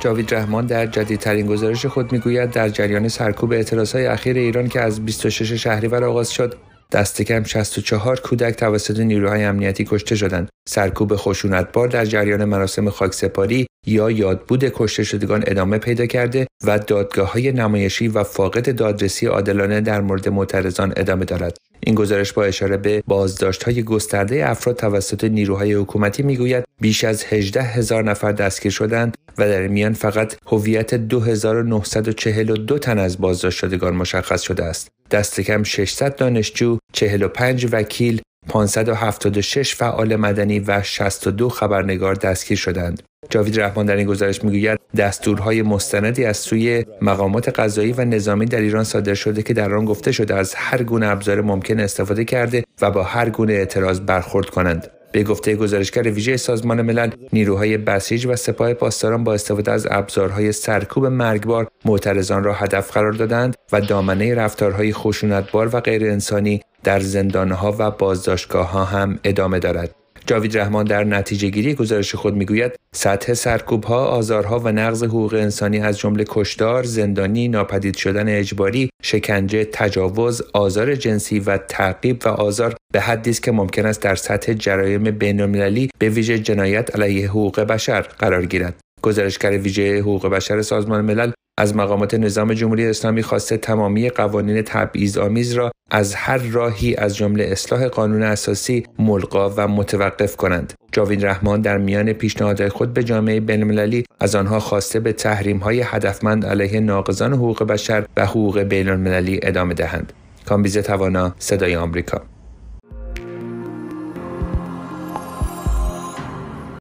جاوید رحمان در جدیدترین گزارش خود میگوید در جریان سرکوب اعتراضهای اخیر ایران که از 26 شهریور آغاز شد دست کم 64 کودک توسط نیروهای امنیتی کشته شدند سرکوب خشونتبار در جریان مراسم خاکسپاری یا یادبود کشته شدگان ادامه پیدا کرده و دادگاه های نمایشی و فاقد دادرسی عادلانه در مورد معترضان ادامه دارد این گزارش با اشاره به بازداشت های گسترده افراد توسط نیروهای حکومتی میگوید بیش از 18 هزار نفر دستگیر شدند و در میان فقط هویت 2942 تن از بازداشت شدگان مشخص شده است. دست کم 600 دانشجو، 45 وکیل 576 فعال مدنی و 62 خبرنگار دستگیر شدند. جاوید رحمان در این گزارش میگوید دستورهای مستندی از سوی مقامات قضایی و نظامی در ایران صادر شده که در آن گفته شده از هر گونه ابزار ممکن استفاده کرده و با هر گونه اعتراض برخورد کنند. به گفته گزارشگر ویژه سازمان ملل نیروهای بسیج و سپاه پاسداران با استفاده از ابزارهای سرکوب مرگبار معترضان را هدف قرار دادند و دامنه رفتارهای خشونتبار و غیرانسانی در ها و بازداشتگاه ها هم ادامه دارد. جاوید رحمان در نتیجه گیری گزارش خود میگوید سطح سرکوب ها، آزارها و نقض حقوق انسانی از جمله کشدار، زندانی، ناپدید شدن اجباری، شکنجه، تجاوز، آزار جنسی و تعقیب و آزار به حدی است که ممکن است در سطح جرایم بین‌المللی به ویژه جنایت علیه حقوق بشر قرار گیرد. گزارشگر ویژه حقوق بشر سازمان ملل از مقامات نظام جمهوری اسلامی خواسته تمامی قوانین تبعیض آمیز را از هر راهی از جمله اصلاح قانون اساسی ملقا و متوقف کنند. جاوید رحمان در میان پیشنهادهای خود به جامعه بینالمللی از آنها خواسته به تحریم‌های هدفمند علیه ناقضان حقوق بشر و حقوق بینالمللی ادامه دهند. کامبیز توانا صدای آمریکا